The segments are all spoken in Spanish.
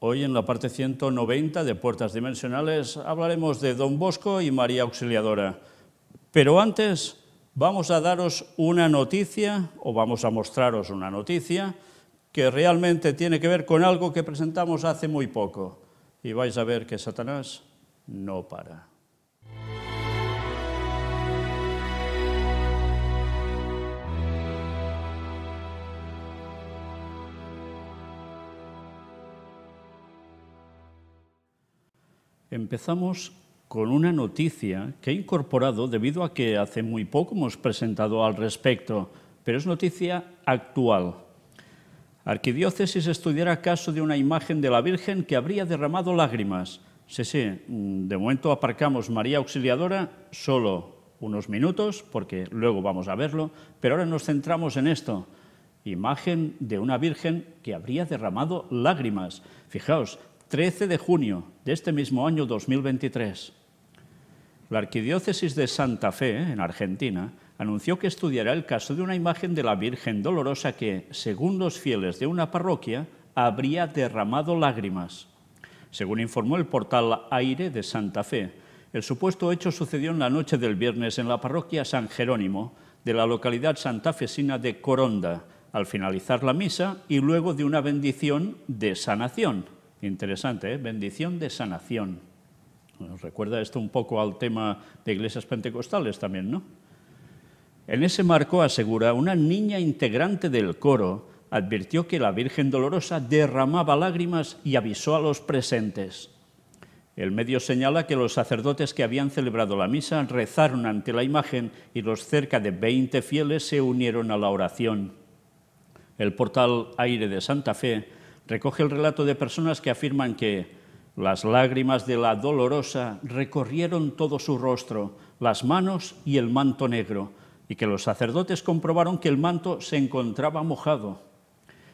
Hoy en la parte 190 de Puertas Dimensionales hablaremos de Don Bosco y María Auxiliadora. Pero antes vamos a daros una noticia, o vamos a mostraros una noticia, que realmente tiene que ver con algo que presentamos hace muy poco. Y vais a ver que Satanás no para. Empezamos con una noticia que he incorporado debido a que hace muy poco hemos presentado al respecto, pero es noticia actual. Arquidiócesis estudiará caso de una imagen de la Virgen que habría derramado lágrimas. Sí, sí, mm, de momento aparcamos María Auxiliadora solo unos minutos, porque luego vamos a verlo, pero ahora nos centramos en esto. Imagen de una Virgen que habría derramado lágrimas. Fijaos, 13 de junio de este mismo año 2023. La Arquidiócesis de Santa Fe, en Argentina, anunció que estudiará el caso de una imagen de la Virgen Dolorosa que, según los fieles de una parroquia, habría derramado lágrimas. Según informó el portal Aire de Santa Fe, el supuesto hecho sucedió en la noche del viernes en la parroquia San Jerónimo de la localidad santafesina de Coronda, al finalizar la misa y luego de una bendición de sanación. Interesante, ¿eh? bendición de sanación. recuerda esto un poco al tema de iglesias pentecostales también, ¿no? En ese marco, asegura, una niña integrante del coro advirtió que la Virgen Dolorosa derramaba lágrimas y avisó a los presentes. El medio señala que los sacerdotes que habían celebrado la misa rezaron ante la imagen y los cerca de 20 fieles se unieron a la oración. El portal Aire de Santa Fe Recoge el relato de personas que afirman que las lágrimas de la dolorosa recorrieron todo su rostro, las manos y el manto negro, y que los sacerdotes comprobaron que el manto se encontraba mojado.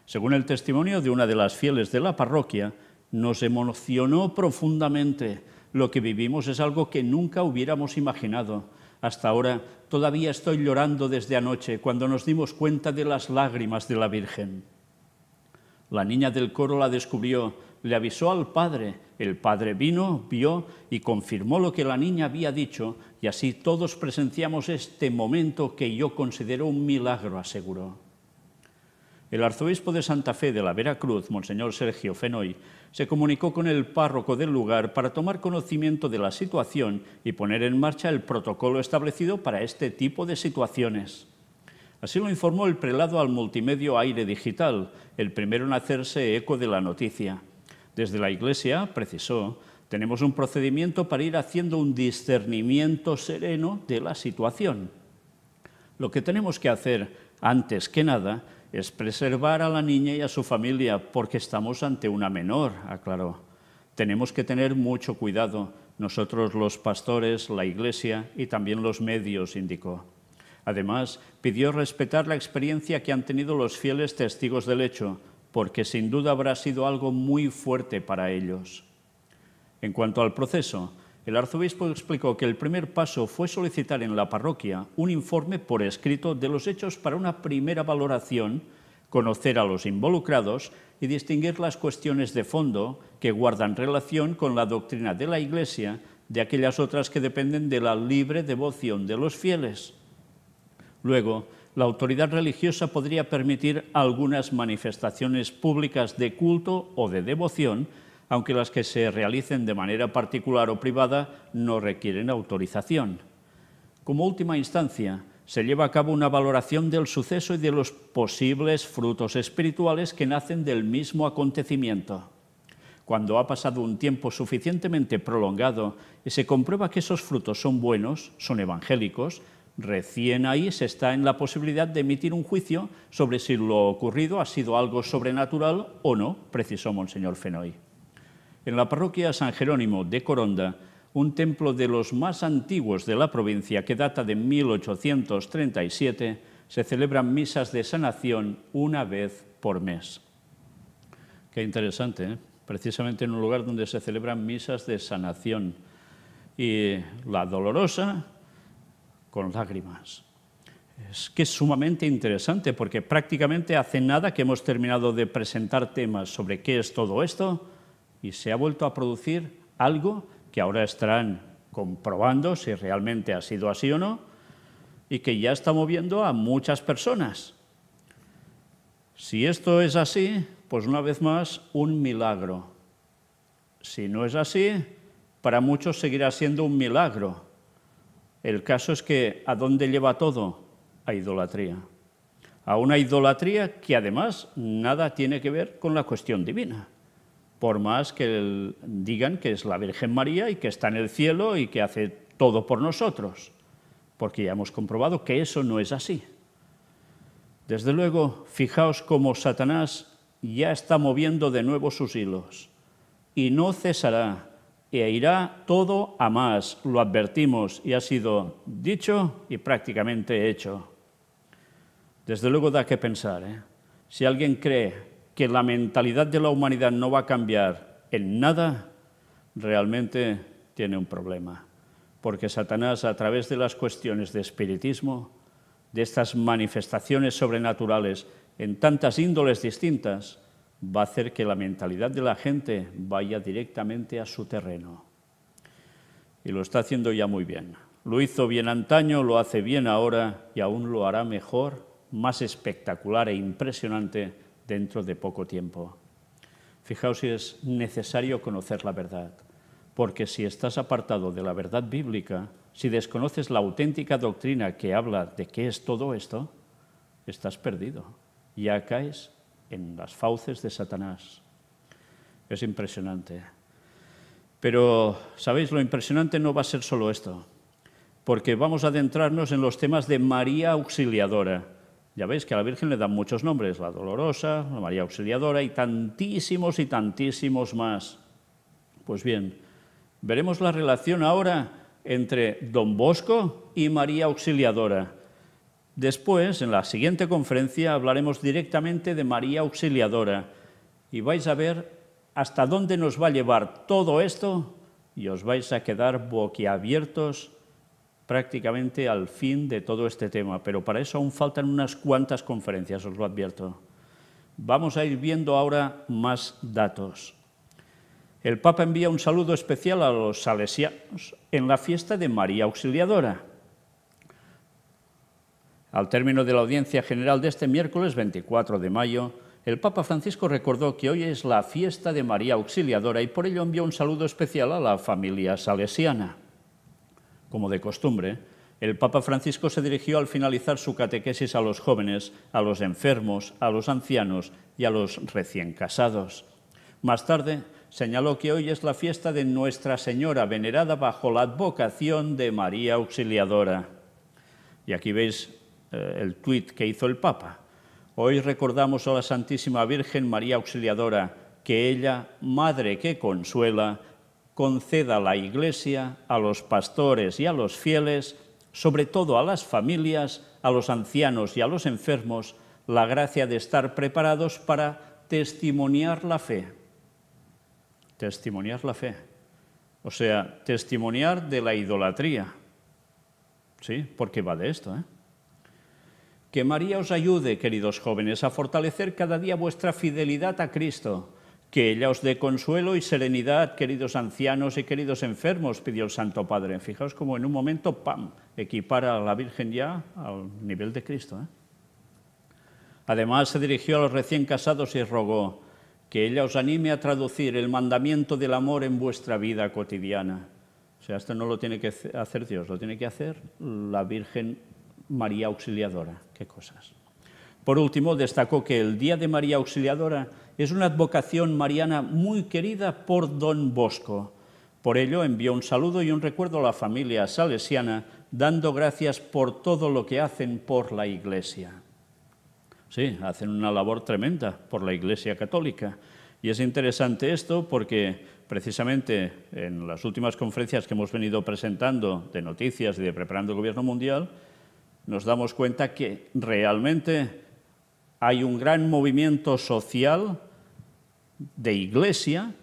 Según el testimonio de una de las fieles de la parroquia, nos emocionó profundamente. Lo que vivimos es algo que nunca hubiéramos imaginado. Hasta ahora todavía estoy llorando desde anoche cuando nos dimos cuenta de las lágrimas de la Virgen. La niña del coro la descubrió, le avisó al padre, el padre vino, vio y confirmó lo que la niña había dicho, y así todos presenciamos este momento que yo considero un milagro, aseguró. El arzobispo de Santa Fe de la Veracruz, Monseñor Sergio Fenoy, se comunicó con el párroco del lugar para tomar conocimiento de la situación y poner en marcha el protocolo establecido para este tipo de situaciones. Así lo informó el prelado al multimedio Aire Digital, el primero en hacerse eco de la noticia. Desde la Iglesia, precisó, tenemos un procedimiento para ir haciendo un discernimiento sereno de la situación. Lo que tenemos que hacer, antes que nada, es preservar a la niña y a su familia, porque estamos ante una menor, aclaró. Tenemos que tener mucho cuidado, nosotros los pastores, la Iglesia y también los medios, indicó. Además, pidió respetar la experiencia que han tenido los fieles testigos del hecho, porque sin duda habrá sido algo muy fuerte para ellos. En cuanto al proceso, el arzobispo explicó que el primer paso fue solicitar en la parroquia un informe por escrito de los hechos para una primera valoración, conocer a los involucrados y distinguir las cuestiones de fondo que guardan relación con la doctrina de la Iglesia de aquellas otras que dependen de la libre devoción de los fieles. Luego, la autoridad religiosa podría permitir algunas manifestaciones públicas de culto o de devoción, aunque las que se realicen de manera particular o privada no requieren autorización. Como última instancia, se lleva a cabo una valoración del suceso y de los posibles frutos espirituales que nacen del mismo acontecimiento. Cuando ha pasado un tiempo suficientemente prolongado y se comprueba que esos frutos son buenos, son evangélicos, Recién ahí se está en la posibilidad de emitir un juicio sobre si lo ocurrido ha sido algo sobrenatural o no, precisó Monseñor Fenoy. En la parroquia San Jerónimo de Coronda, un templo de los más antiguos de la provincia que data de 1837, se celebran misas de sanación una vez por mes. Qué interesante, ¿eh? precisamente en un lugar donde se celebran misas de sanación. Y la dolorosa, con lágrimas. Es que es sumamente interesante porque prácticamente hace nada que hemos terminado de presentar temas sobre qué es todo esto y se ha vuelto a producir algo que ahora estarán comprobando si realmente ha sido así o no y que ya está moviendo a muchas personas. Si esto es así, pues una vez más, un milagro. Si no es así, para muchos seguirá siendo un milagro, el caso es que ¿a dónde lleva todo? A idolatría. A una idolatría que además nada tiene que ver con la cuestión divina. Por más que digan que es la Virgen María y que está en el cielo y que hace todo por nosotros. Porque ya hemos comprobado que eso no es así. Desde luego, fijaos cómo Satanás ya está moviendo de nuevo sus hilos y no cesará e irá todo a más. Lo advertimos y ha sido dicho y prácticamente hecho. Desde luego da que pensar. ¿eh? Si alguien cree que la mentalidad de la humanidad no va a cambiar en nada, realmente tiene un problema. Porque Satanás, a través de las cuestiones de espiritismo, de estas manifestaciones sobrenaturales en tantas índoles distintas, va a hacer que la mentalidad de la gente vaya directamente a su terreno. Y lo está haciendo ya muy bien. Lo hizo bien antaño, lo hace bien ahora y aún lo hará mejor, más espectacular e impresionante dentro de poco tiempo. Fijaos si es necesario conocer la verdad, porque si estás apartado de la verdad bíblica, si desconoces la auténtica doctrina que habla de qué es todo esto, estás perdido, ya caes en las fauces de Satanás. Es impresionante. Pero, ¿sabéis? Lo impresionante no va a ser solo esto, porque vamos a adentrarnos en los temas de María Auxiliadora. Ya veis que a la Virgen le dan muchos nombres, la Dolorosa, la María Auxiliadora y tantísimos y tantísimos más. Pues bien, veremos la relación ahora entre Don Bosco y María Auxiliadora. Después, en la siguiente conferencia, hablaremos directamente de María Auxiliadora y vais a ver hasta dónde nos va a llevar todo esto y os vais a quedar boquiabiertos prácticamente al fin de todo este tema, pero para eso aún faltan unas cuantas conferencias, os lo advierto. Vamos a ir viendo ahora más datos. El Papa envía un saludo especial a los salesianos en la fiesta de María Auxiliadora. Al término de la audiencia general de este miércoles 24 de mayo, el Papa Francisco recordó que hoy es la fiesta de María Auxiliadora y por ello envió un saludo especial a la familia salesiana. Como de costumbre, el Papa Francisco se dirigió al finalizar su catequesis a los jóvenes, a los enfermos, a los ancianos y a los recién casados. Más tarde, señaló que hoy es la fiesta de Nuestra Señora, venerada bajo la advocación de María Auxiliadora. Y aquí veis eh, el tuit que hizo el Papa. Hoy recordamos a la Santísima Virgen María Auxiliadora, que ella, Madre que consuela, conceda a la Iglesia, a los pastores y a los fieles, sobre todo a las familias, a los ancianos y a los enfermos, la gracia de estar preparados para testimoniar la fe. Testimoniar la fe. O sea, testimoniar de la idolatría. Sí, porque va de esto, ¿eh? Que María os ayude, queridos jóvenes, a fortalecer cada día vuestra fidelidad a Cristo. Que ella os dé consuelo y serenidad, queridos ancianos y queridos enfermos, pidió el Santo Padre. Fijaos como en un momento, ¡pam!, equipara a la Virgen ya al nivel de Cristo. ¿eh? Además, se dirigió a los recién casados y rogó que ella os anime a traducir el mandamiento del amor en vuestra vida cotidiana. O sea, esto no lo tiene que hacer Dios, lo tiene que hacer la Virgen María Auxiliadora. Qué cosas. Por último, destacó que el Día de María Auxiliadora es una advocación mariana muy querida por don Bosco. Por ello, envió un saludo y un recuerdo a la familia salesiana, dando gracias por todo lo que hacen por la Iglesia. Sí, hacen una labor tremenda por la Iglesia Católica. Y es interesante esto porque precisamente en las últimas conferencias que hemos venido presentando de noticias y de Preparando el Gobierno Mundial, nos damos cuenta que realmente hay un gran movimiento social de iglesia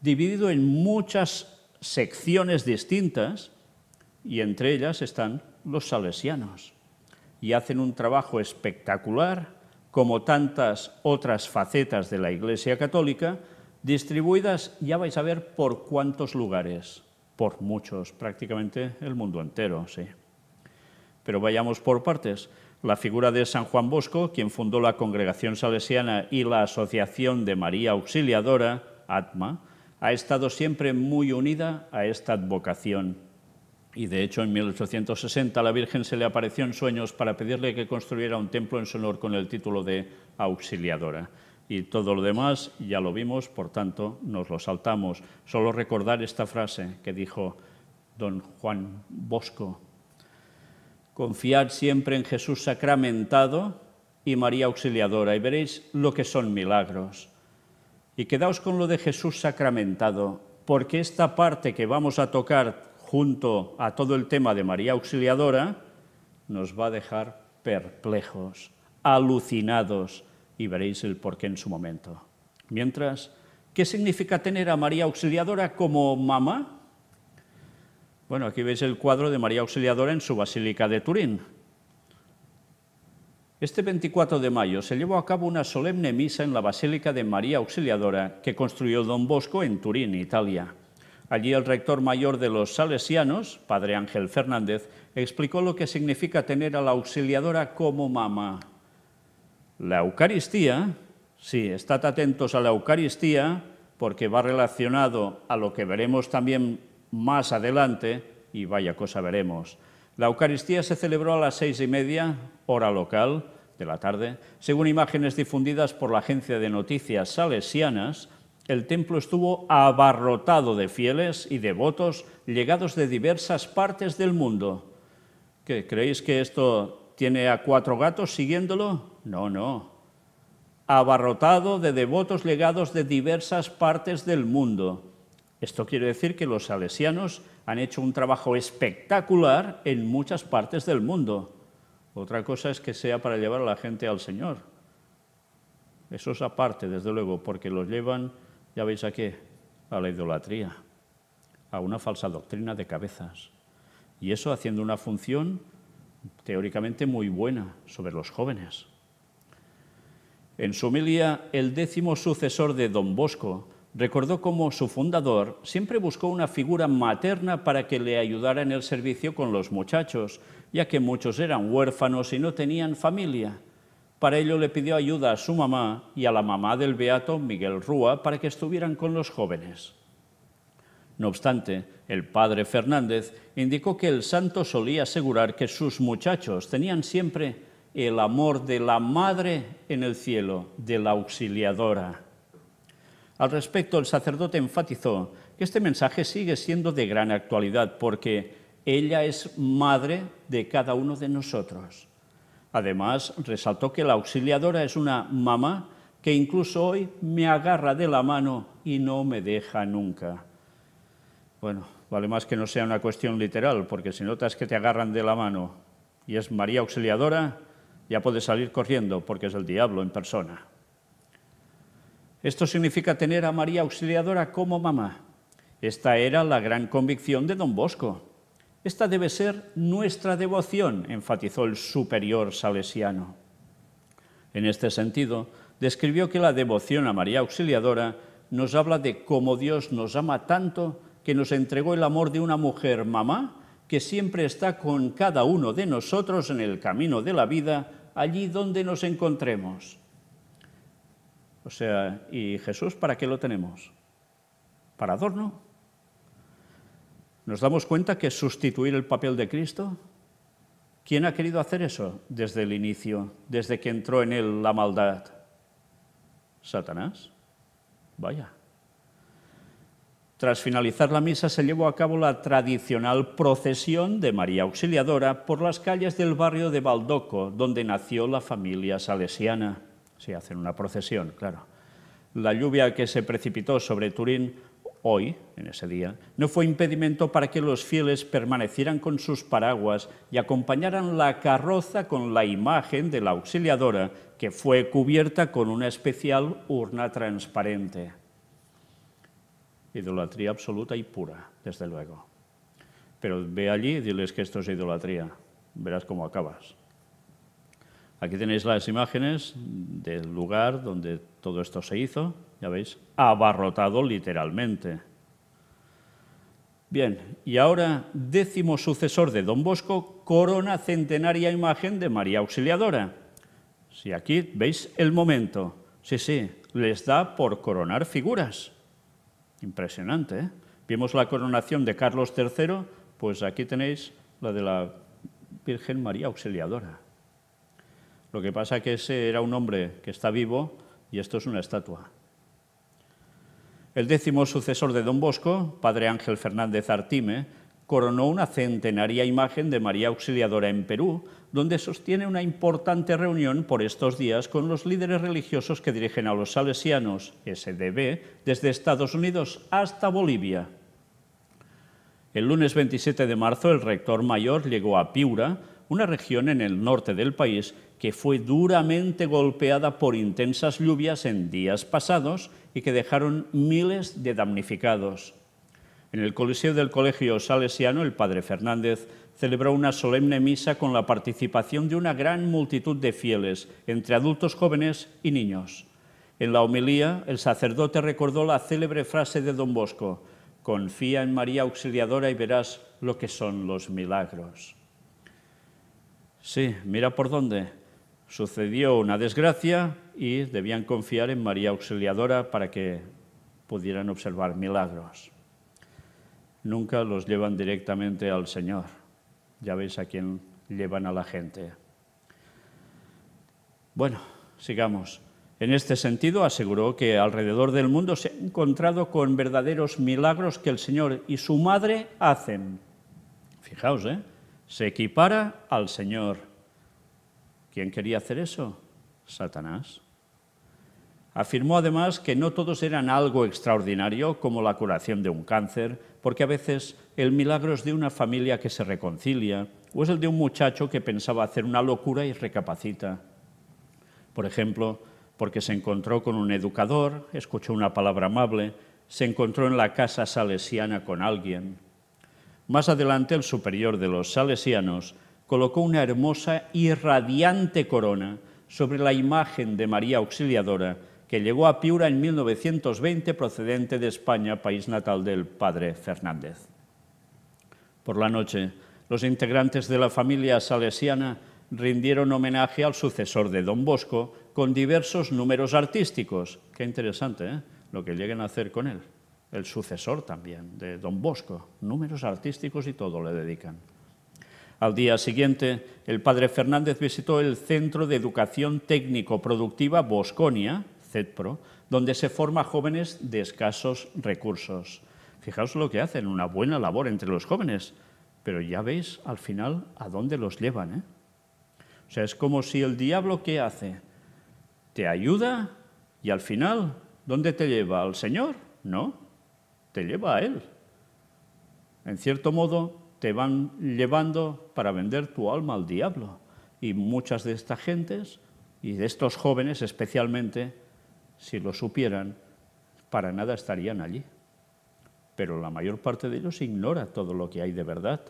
dividido en muchas secciones distintas y entre ellas están los salesianos y hacen un trabajo espectacular como tantas otras facetas de la Iglesia Católica, distribuidas, ya vais a ver, por cuántos lugares, por muchos, prácticamente el mundo entero, sí. Pero vayamos por partes. La figura de San Juan Bosco, quien fundó la Congregación Salesiana y la Asociación de María Auxiliadora, ATMA, ha estado siempre muy unida a esta advocación. Y de hecho, en 1860 la Virgen se le apareció en sueños para pedirle que construyera un templo en su honor con el título de Auxiliadora y todo lo demás ya lo vimos, por tanto nos lo saltamos. Solo recordar esta frase que dijo don Juan Bosco Confiad siempre en Jesús sacramentado y María Auxiliadora, y veréis lo que son milagros. Y quedaos con lo de Jesús sacramentado, porque esta parte que vamos a tocar junto a todo el tema de María Auxiliadora nos va a dejar perplejos, alucinados, y veréis el porqué en su momento. Mientras, ¿qué significa tener a María Auxiliadora como mamá? Bueno, aquí veis el cuadro de María Auxiliadora en su Basílica de Turín. Este 24 de mayo se llevó a cabo una solemne misa en la Basílica de María Auxiliadora que construyó don Bosco en Turín, Italia. Allí el rector mayor de los salesianos, padre Ángel Fernández, explicó lo que significa tener a la auxiliadora como mamá. La Eucaristía, sí, estad atentos a la Eucaristía, porque va relacionado a lo que veremos también más adelante, y vaya cosa veremos. La Eucaristía se celebró a las seis y media, hora local de la tarde. Según imágenes difundidas por la agencia de noticias salesianas, el templo estuvo abarrotado de fieles y devotos llegados de diversas partes del mundo. ¿Qué, ¿Creéis que esto tiene a cuatro gatos siguiéndolo? No, no. Abarrotado de devotos llegados de diversas partes del mundo. Esto quiere decir que los salesianos han hecho un trabajo espectacular en muchas partes del mundo. Otra cosa es que sea para llevar a la gente al Señor. Eso es aparte, desde luego, porque los llevan, ya veis a qué, a la idolatría, a una falsa doctrina de cabezas. Y eso haciendo una función teóricamente muy buena sobre los jóvenes. En su el décimo sucesor de Don Bosco recordó cómo su fundador siempre buscó una figura materna para que le ayudara en el servicio con los muchachos, ya que muchos eran huérfanos y no tenían familia. Para ello le pidió ayuda a su mamá y a la mamá del beato Miguel Rúa para que estuvieran con los jóvenes. No obstante, el padre Fernández indicó que el santo solía asegurar que sus muchachos tenían siempre el amor de la madre en el cielo, de la auxiliadora. Al respecto, el sacerdote enfatizó que este mensaje sigue siendo de gran actualidad porque ella es madre de cada uno de nosotros. Además, resaltó que la auxiliadora es una mamá que incluso hoy me agarra de la mano y no me deja nunca. Bueno, vale más que no sea una cuestión literal, porque si notas que te agarran de la mano y es María Auxiliadora, ya puedes salir corriendo porque es el diablo en persona. Esto significa tener a María Auxiliadora como mamá. Esta era la gran convicción de don Bosco. Esta debe ser nuestra devoción, enfatizó el superior salesiano. En este sentido, describió que la devoción a María Auxiliadora nos habla de cómo Dios nos ama tanto que nos entregó el amor de una mujer mamá que siempre está con cada uno de nosotros en el camino de la vida, allí donde nos encontremos. O sea, ¿y Jesús para qué lo tenemos? Para adorno. ¿Nos damos cuenta que sustituir el papel de Cristo? ¿Quién ha querido hacer eso desde el inicio, desde que entró en él la maldad? Satanás. Vaya. Tras finalizar la misa se llevó a cabo la tradicional procesión de María Auxiliadora por las calles del barrio de Baldoco, donde nació la familia salesiana. Sí, hacen una procesión, claro. La lluvia que se precipitó sobre Turín hoy, en ese día, no fue impedimento para que los fieles permanecieran con sus paraguas y acompañaran la carroza con la imagen de la auxiliadora, que fue cubierta con una especial urna transparente. Idolatría absoluta y pura, desde luego. Pero ve allí y diles que esto es idolatría. Verás cómo acabas. Aquí tenéis las imágenes del lugar donde todo esto se hizo, ya veis, abarrotado literalmente. Bien, y ahora décimo sucesor de Don Bosco, corona centenaria imagen de María Auxiliadora. Si aquí veis el momento, sí, sí, les da por coronar figuras. Impresionante. ¿eh? Vimos la coronación de Carlos III, pues aquí tenéis la de la Virgen María Auxiliadora. Lo que pasa es que ese era un hombre que está vivo y esto es una estatua. El décimo sucesor de don Bosco, padre Ángel Fernández Artime, coronó una centenaria imagen de María Auxiliadora en Perú, donde sostiene una importante reunión por estos días con los líderes religiosos que dirigen a los salesianos, SDB, desde Estados Unidos hasta Bolivia. El lunes 27 de marzo, el rector mayor llegó a Piura, una región en el norte del país que fue duramente golpeada por intensas lluvias en días pasados y que dejaron miles de damnificados. En el Coliseo del Colegio Salesiano, el padre Fernández celebró una solemne misa con la participación de una gran multitud de fieles, entre adultos jóvenes y niños. En la homilía, el sacerdote recordó la célebre frase de don Bosco, Confía en María Auxiliadora y verás lo que son los milagros. Sí, mira por dónde. Sucedió una desgracia y debían confiar en María Auxiliadora para que pudieran observar milagros. Nunca los llevan directamente al Señor. Ya veis a quién llevan a la gente. Bueno, sigamos. En este sentido, aseguró que alrededor del mundo se ha encontrado con verdaderos milagros que el Señor y su madre hacen. Fijaos, ¿eh? se equipara al Señor. ¿Quién quería hacer eso? Satanás. Afirmó además que no todos eran algo extraordinario, como la curación de un cáncer, porque a veces el milagro es de una familia que se reconcilia, o es el de un muchacho que pensaba hacer una locura y recapacita. Por ejemplo, porque se encontró con un educador, escuchó una palabra amable, se encontró en la casa salesiana con alguien. Más adelante el superior de los salesianos colocó una hermosa y radiante corona sobre la imagen de María Auxiliadora, que llegó a Piura en 1920 procedente de España, país natal del padre Fernández. Por la noche, los integrantes de la familia salesiana rindieron homenaje al sucesor de Don Bosco con diversos números artísticos. Qué interesante, ¿eh? Lo que lleguen a hacer con él el sucesor también de Don Bosco. Números artísticos y todo le dedican. Al día siguiente, el padre Fernández visitó el Centro de Educación Técnico-Productiva Bosconia, CETPRO, donde se forma jóvenes de escasos recursos. Fijaos lo que hacen, una buena labor entre los jóvenes, pero ya veis al final a dónde los llevan. ¿eh? O sea, es como si el diablo qué hace, te ayuda y al final, ¿dónde te lleva? ¿Al Señor? No, te lleva a Él. En cierto modo, te van llevando para vender tu alma al diablo. Y muchas de estas gentes, y de estos jóvenes especialmente, si lo supieran, para nada estarían allí. Pero la mayor parte de ellos ignora todo lo que hay de verdad,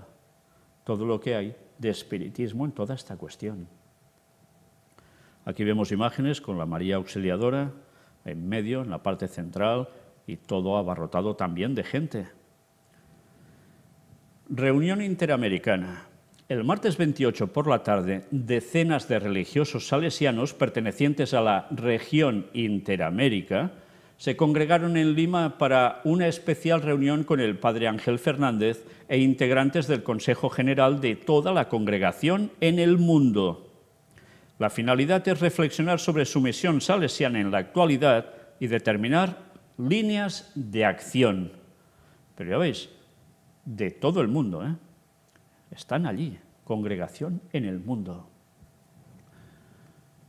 todo lo que hay de espiritismo en toda esta cuestión. Aquí vemos imágenes con la María Auxiliadora en medio, en la parte central, y todo abarrotado también de gente. Reunión Interamericana. El martes 28 por la tarde, decenas de religiosos salesianos pertenecientes a la región Interamérica se congregaron en Lima para una especial reunión con el padre Ángel Fernández e integrantes del Consejo General de toda la congregación en el mundo. La finalidad es reflexionar sobre su misión salesiana en la actualidad y determinar líneas de acción. Pero ya veis, de todo el mundo, ¿eh? están allí, congregación en el mundo.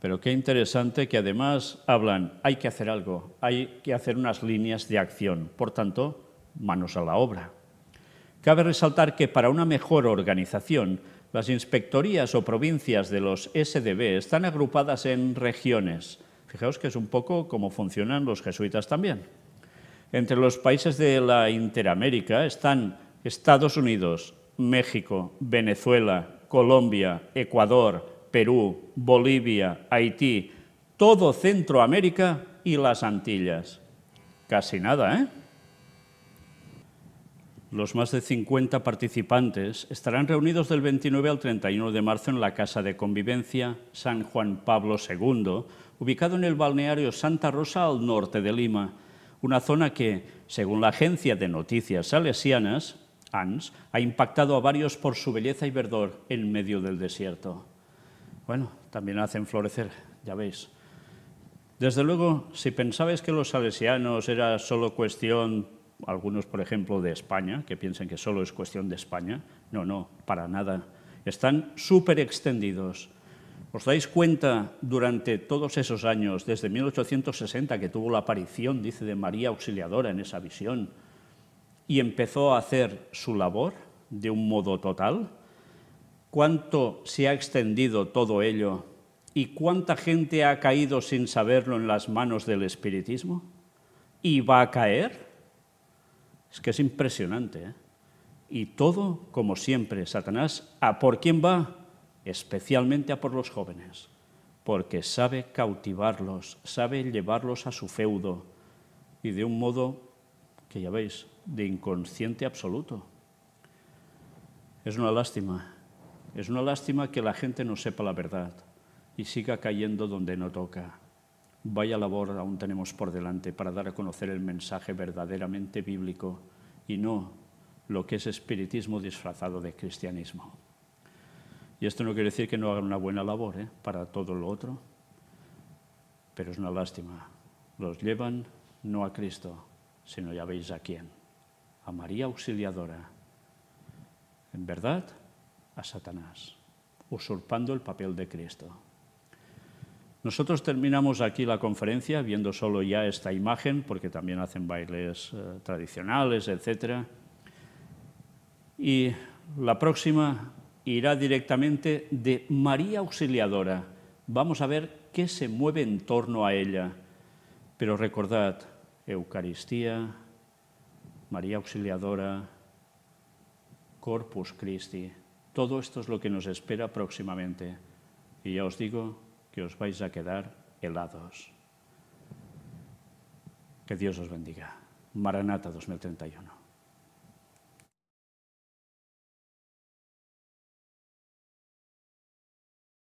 Pero qué interesante que además hablan, hay que hacer algo, hay que hacer unas líneas de acción, por tanto, manos a la obra. Cabe resaltar que para una mejor organización, las inspectorías o provincias de los SDB están agrupadas en regiones, Fijaos que es un poco como funcionan los jesuitas también. Entre los países de la Interamérica están Estados Unidos, México, Venezuela, Colombia, Ecuador, Perú, Bolivia, Haití, todo Centroamérica y las Antillas. Casi nada, ¿eh? Los más de 50 participantes estarán reunidos del 29 al 31 de marzo en la Casa de Convivencia San Juan Pablo II ubicado en el balneario Santa Rosa al norte de Lima, una zona que, según la agencia de noticias salesianas, ANS, ha impactado a varios por su belleza y verdor en medio del desierto. Bueno, también hacen florecer, ya veis. Desde luego, si pensabais que los salesianos era solo cuestión, algunos por ejemplo de España, que piensen que solo es cuestión de España, no, no, para nada. Están súper extendidos ¿Os dais cuenta durante todos esos años, desde 1860 que tuvo la aparición, dice, de María Auxiliadora en esa visión, y empezó a hacer su labor de un modo total? ¿Cuánto se ha extendido todo ello y cuánta gente ha caído sin saberlo en las manos del espiritismo? ¿Y va a caer? Es que es impresionante. ¿eh? Y todo, como siempre, Satanás, ¿a por quién va? especialmente a por los jóvenes, porque sabe cautivarlos, sabe llevarlos a su feudo y de un modo que ya veis, de inconsciente absoluto. Es una lástima, es una lástima que la gente no sepa la verdad y siga cayendo donde no toca. Vaya labor aún tenemos por delante para dar a conocer el mensaje verdaderamente bíblico y no lo que es espiritismo disfrazado de cristianismo. Y esto no quiere decir que no hagan una buena labor ¿eh? para todo lo otro, pero es una lástima. Los llevan no a Cristo, sino ya veis a quién, a María Auxiliadora, en verdad a Satanás, usurpando el papel de Cristo. Nosotros terminamos aquí la conferencia viendo solo ya esta imagen, porque también hacen bailes eh, tradicionales, etc. Y la próxima irá directamente de María Auxiliadora. Vamos a ver qué se mueve en torno a ella. Pero recordad, Eucaristía, María Auxiliadora, Corpus Christi, todo esto es lo que nos espera próximamente. Y ya os digo que os vais a quedar helados. Que Dios os bendiga. Maranata 2031.